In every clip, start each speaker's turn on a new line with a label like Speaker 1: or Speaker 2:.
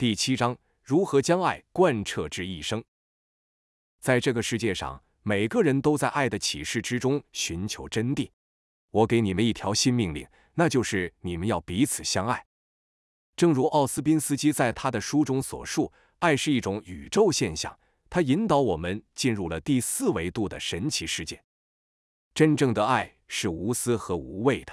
Speaker 1: 第七章：如何将爱贯彻至一生？在这个世界上，每个人都在爱的启示之中寻求真谛。我给你们一条新命令，那就是你们要彼此相爱。正如奥斯宾斯基在他的书中所述，爱是一种宇宙现象，它引导我们进入了第四维度的神奇世界。真正的爱是无私和无畏的，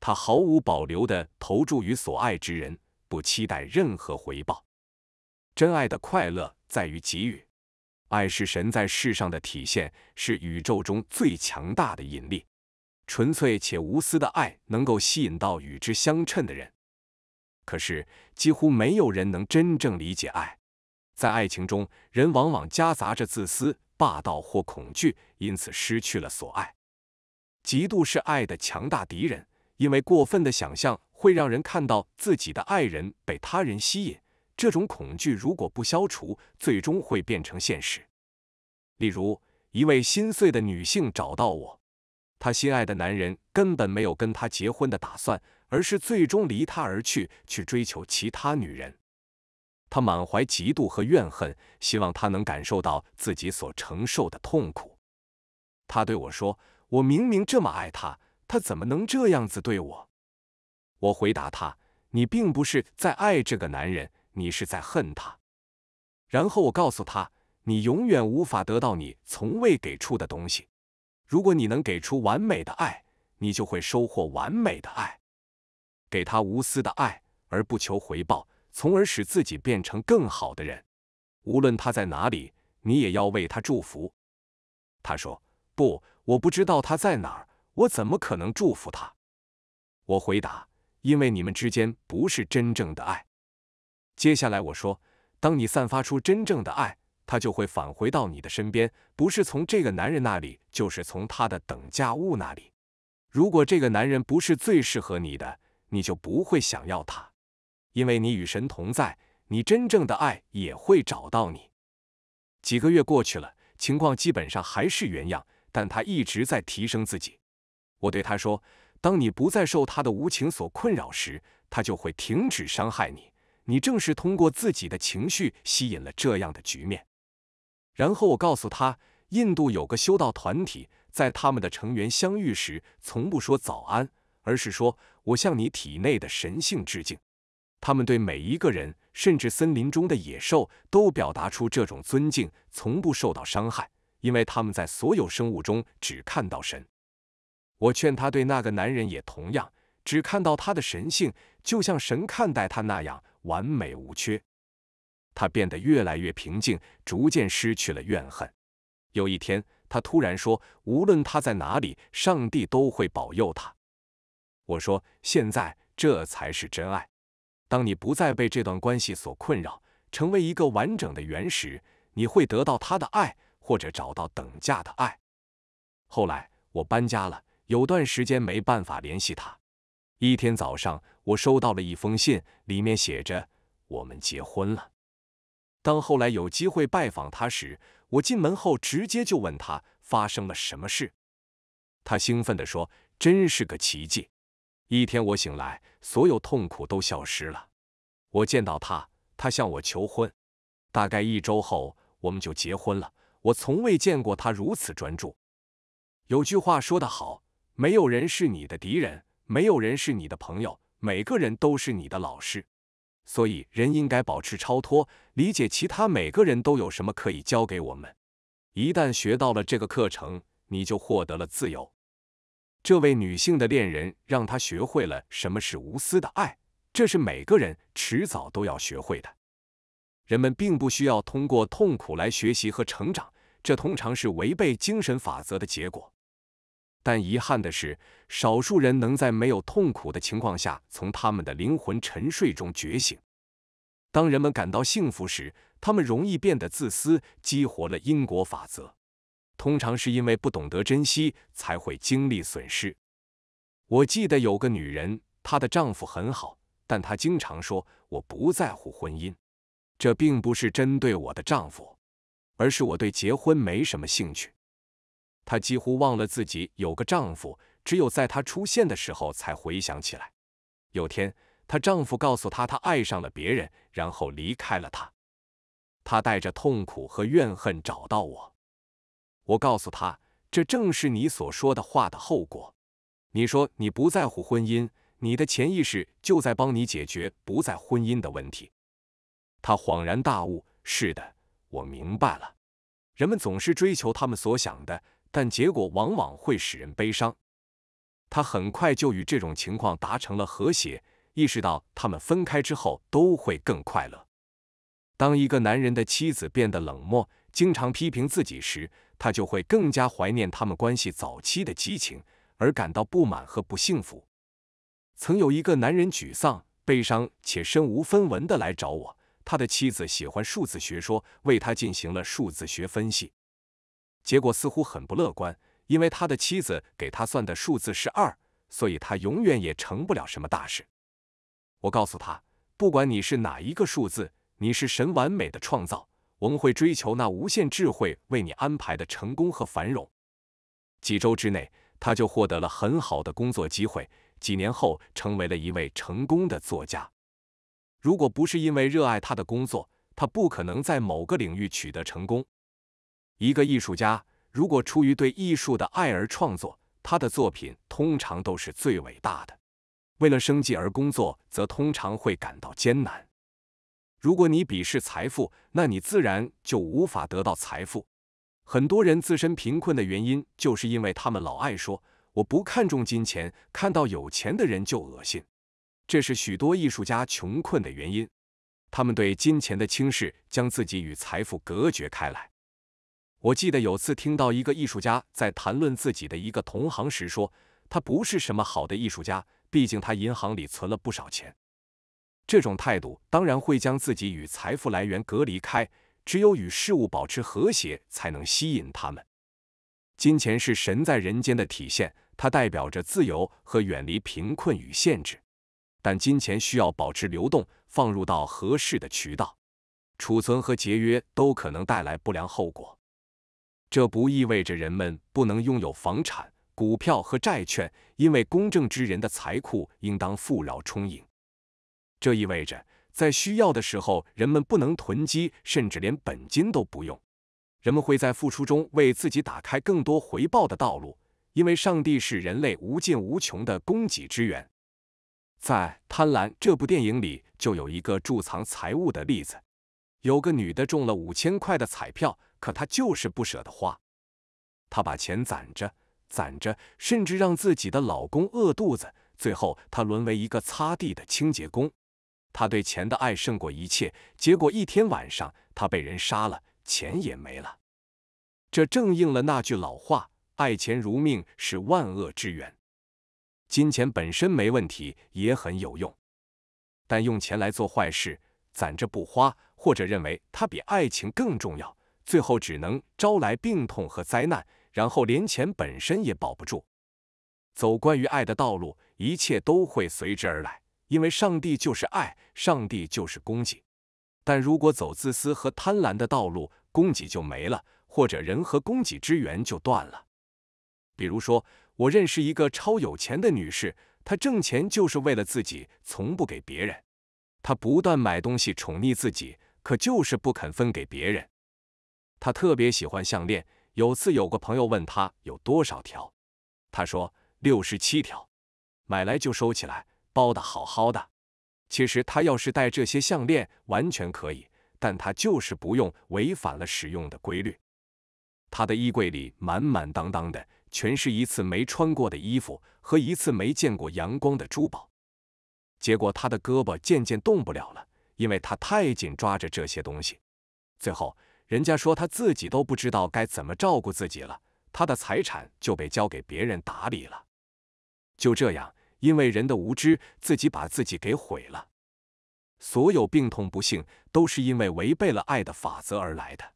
Speaker 1: 它毫无保留的投注于所爱之人。不期待任何回报，真爱的快乐在于给予。爱是神在世上的体现，是宇宙中最强大的引力。纯粹且无私的爱能够吸引到与之相称的人。可是，几乎没有人能真正理解爱。在爱情中，人往往夹杂着自私、霸道或恐惧，因此失去了所爱。嫉妒是爱的强大敌人，因为过分的想象。会让人看到自己的爱人被他人吸引，这种恐惧如果不消除，最终会变成现实。例如，一位心碎的女性找到我，她心爱的男人根本没有跟她结婚的打算，而是最终离她而去，去追求其他女人。她满怀嫉妒和怨恨，希望他能感受到自己所承受的痛苦。她对我说：“我明明这么爱他，他怎么能这样子对我？”我回答他：“你并不是在爱这个男人，你是在恨他。”然后我告诉他：“你永远无法得到你从未给出的东西。如果你能给出完美的爱，你就会收获完美的爱。给他无私的爱而不求回报，从而使自己变成更好的人。无论他在哪里，你也要为他祝福。”他说：“不，我不知道他在哪儿，我怎么可能祝福他？”我回答。因为你们之间不是真正的爱。接下来我说，当你散发出真正的爱，他就会返回到你的身边，不是从这个男人那里，就是从他的等价物那里。如果这个男人不是最适合你的，你就不会想要他，因为你与神同在，你真正的爱也会找到你。几个月过去了，情况基本上还是原样，但他一直在提升自己。我对他说。当你不再受他的无情所困扰时，他就会停止伤害你。你正是通过自己的情绪吸引了这样的局面。然后我告诉他，印度有个修道团体，在他们的成员相遇时，从不说早安，而是说“我向你体内的神性致敬”。他们对每一个人，甚至森林中的野兽，都表达出这种尊敬，从不受到伤害，因为他们在所有生物中只看到神。我劝他对那个男人也同样，只看到他的神性，就像神看待他那样完美无缺。他变得越来越平静，逐渐失去了怨恨。有一天，他突然说：“无论他在哪里，上帝都会保佑他。”我说：“现在这才是真爱。当你不再被这段关系所困扰，成为一个完整的原始，你会得到他的爱，或者找到等价的爱。”后来我搬家了。有段时间没办法联系他。一天早上，我收到了一封信，里面写着“我们结婚了”。当后来有机会拜访他时，我进门后直接就问他发生了什么事。他兴奋地说：“真是个奇迹！一天我醒来，所有痛苦都消失了。我见到他，他向我求婚。大概一周后，我们就结婚了。我从未见过他如此专注。”有句话说得好。没有人是你的敌人，没有人是你的朋友，每个人都是你的老师。所以人应该保持超脱，理解其他每个人都有什么可以教给我们。一旦学到了这个课程，你就获得了自由。这位女性的恋人让她学会了什么是无私的爱，这是每个人迟早都要学会的。人们并不需要通过痛苦来学习和成长，这通常是违背精神法则的结果。但遗憾的是，少数人能在没有痛苦的情况下从他们的灵魂沉睡中觉醒。当人们感到幸福时，他们容易变得自私，激活了因果法则。通常是因为不懂得珍惜，才会经历损失。我记得有个女人，她的丈夫很好，但她经常说：“我不在乎婚姻。”这并不是针对我的丈夫，而是我对结婚没什么兴趣。她几乎忘了自己有个丈夫，只有在她出现的时候才回想起来。有天，她丈夫告诉她，她爱上了别人，然后离开了她。她带着痛苦和怨恨找到我。我告诉她，这正是你所说的话的后果。你说你不在乎婚姻，你的潜意识就在帮你解决不在婚姻的问题。她恍然大悟：“是的，我明白了。人们总是追求他们所想的。”但结果往往会使人悲伤。他很快就与这种情况达成了和谐，意识到他们分开之后都会更快乐。当一个男人的妻子变得冷漠，经常批评自己时，他就会更加怀念他们关系早期的激情，而感到不满和不幸福。曾有一个男人沮丧、悲伤且身无分文地来找我，他的妻子喜欢数字学说，为他进行了数字学分析。结果似乎很不乐观，因为他的妻子给他算的数字是二，所以他永远也成不了什么大事。我告诉他，不管你是哪一个数字，你是神完美的创造，我们会追求那无限智慧为你安排的成功和繁荣。几周之内，他就获得了很好的工作机会，几年后成为了一位成功的作家。如果不是因为热爱他的工作，他不可能在某个领域取得成功。一个艺术家如果出于对艺术的爱而创作，他的作品通常都是最伟大的。为了生计而工作，则通常会感到艰难。如果你鄙视财富，那你自然就无法得到财富。很多人自身贫困的原因，就是因为他们老爱说“我不看重金钱，看到有钱的人就恶心”，这是许多艺术家穷困的原因。他们对金钱的轻视，将自己与财富隔绝开来。我记得有次听到一个艺术家在谈论自己的一个同行时说：“他不是什么好的艺术家，毕竟他银行里存了不少钱。”这种态度当然会将自己与财富来源隔离开。只有与事物保持和谐，才能吸引他们。金钱是神在人间的体现，它代表着自由和远离贫困与限制。但金钱需要保持流动，放入到合适的渠道。储存和节约都可能带来不良后果。这不意味着人们不能拥有房产、股票和债券，因为公正之人的财库应当富饶充盈。这意味着，在需要的时候，人们不能囤积，甚至连本金都不用。人们会在付出中为自己打开更多回报的道路，因为上帝是人类无尽无穷的供给之源。在《贪婪》这部电影里，就有一个贮藏财物的例子：有个女的中了五千块的彩票。可她就是不舍得花，她把钱攒着攒着，甚至让自己的老公饿肚子，最后她沦为一个擦地的清洁工。她对钱的爱胜过一切，结果一天晚上她被人杀了，钱也没了。这正应了那句老话：“爱钱如命是万恶之源。”金钱本身没问题，也很有用，但用钱来做坏事，攒着不花，或者认为它比爱情更重要。最后只能招来病痛和灾难，然后连钱本身也保不住。走关于爱的道路，一切都会随之而来，因为上帝就是爱，上帝就是供给。但如果走自私和贪婪的道路，供给就没了，或者人和供给之源就断了。比如说，我认识一个超有钱的女士，她挣钱就是为了自己，从不给别人。她不断买东西宠溺自己，可就是不肯分给别人。他特别喜欢项链，有次有个朋友问他有多少条，他说六十七条，买来就收起来，包的好好的。其实他要是戴这些项链完全可以，但他就是不用，违反了使用的规律。他的衣柜里满满当当的，全是一次没穿过的衣服和一次没见过阳光的珠宝。结果他的胳膊渐渐动不了了，因为他太紧抓着这些东西，最后。人家说他自己都不知道该怎么照顾自己了，他的财产就被交给别人打理了。就这样，因为人的无知，自己把自己给毁了。所有病痛不幸都是因为违背了爱的法则而来的。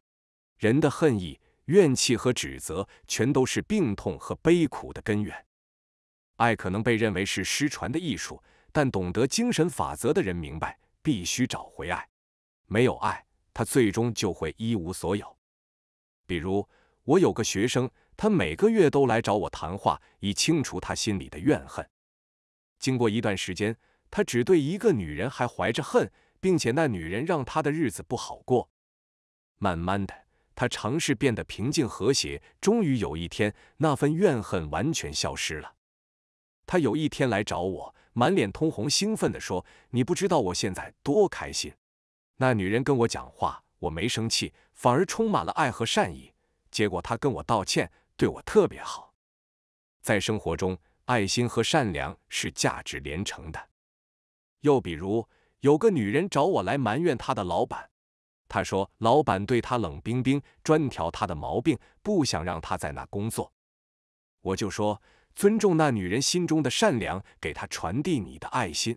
Speaker 1: 人的恨意、怨气和指责，全都是病痛和悲苦的根源。爱可能被认为是失传的艺术，但懂得精神法则的人明白，必须找回爱。没有爱。他最终就会一无所有。比如，我有个学生，他每个月都来找我谈话，以清除他心里的怨恨。经过一段时间，他只对一个女人还怀着恨，并且那女人让他的日子不好过。慢慢的，他尝试变得平静和谐。终于有一天，那份怨恨完全消失了。他有一天来找我，满脸通红，兴奋地说：“你不知道我现在多开心。”那女人跟我讲话，我没生气，反而充满了爱和善意。结果她跟我道歉，对我特别好。在生活中，爱心和善良是价值连城的。又比如，有个女人找我来埋怨她的老板，她说老板对她冷冰冰，专挑她的毛病，不想让她在那工作。我就说，尊重那女人心中的善良，给她传递你的爱心。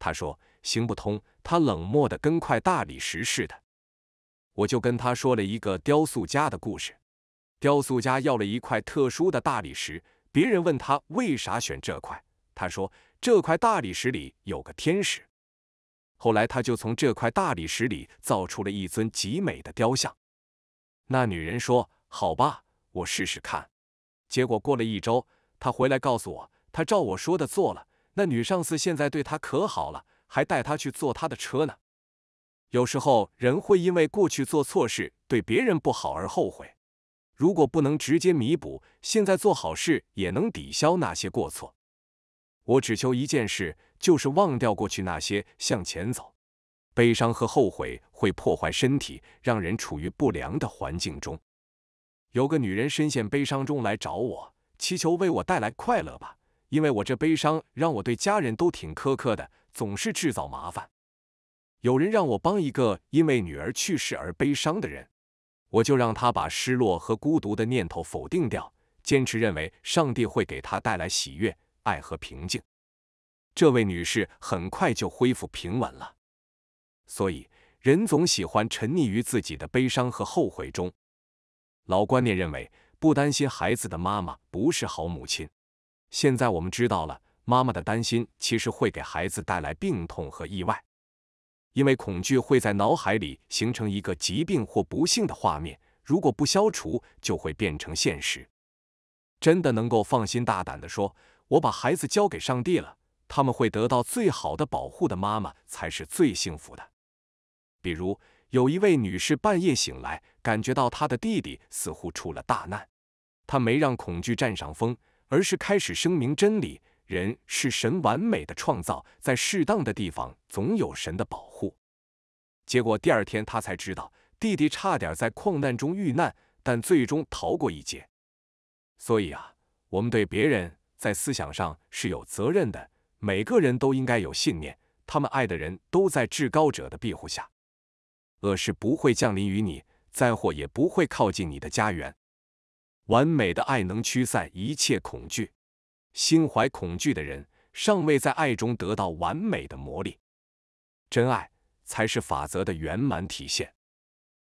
Speaker 1: 她说行不通。他冷漠的跟块大理石似的，我就跟他说了一个雕塑家的故事。雕塑家要了一块特殊的大理石，别人问他为啥选这块，他说这块大理石里有个天使。后来他就从这块大理石里造出了一尊极美的雕像。那女人说：“好吧，我试试看。”结果过了一周，他回来告诉我，他照我说的做了。那女上司现在对他可好了。还带他去坐他的车呢。有时候人会因为过去做错事、对别人不好而后悔。如果不能直接弥补，现在做好事也能抵消那些过错。我只求一件事，就是忘掉过去那些，向前走。悲伤和后悔会破坏身体，让人处于不良的环境中。有个女人深陷悲伤中来找我，祈求为我带来快乐吧。因为我这悲伤让我对家人都挺苛刻的，总是制造麻烦。有人让我帮一个因为女儿去世而悲伤的人，我就让他把失落和孤独的念头否定掉，坚持认为上帝会给他带来喜悦、爱和平静。这位女士很快就恢复平稳了。所以，人总喜欢沉溺于自己的悲伤和后悔中。老观念认为，不担心孩子的妈妈不是好母亲。现在我们知道了，妈妈的担心其实会给孩子带来病痛和意外，因为恐惧会在脑海里形成一个疾病或不幸的画面，如果不消除，就会变成现实。真的能够放心大胆的说，我把孩子交给上帝了，他们会得到最好的保护的妈妈才是最幸福的。比如，有一位女士半夜醒来，感觉到她的弟弟似乎出了大难，她没让恐惧占上风。而是开始声明真理：人是神完美的创造，在适当的地方总有神的保护。结果第二天他才知道，弟弟差点在矿难中遇难，但最终逃过一劫。所以啊，我们对别人在思想上是有责任的。每个人都应该有信念，他们爱的人都在至高者的庇护下，恶是不会降临于你，灾祸也不会靠近你的家园。完美的爱能驱散一切恐惧，心怀恐惧的人尚未在爱中得到完美的磨砺，真爱才是法则的圆满体现。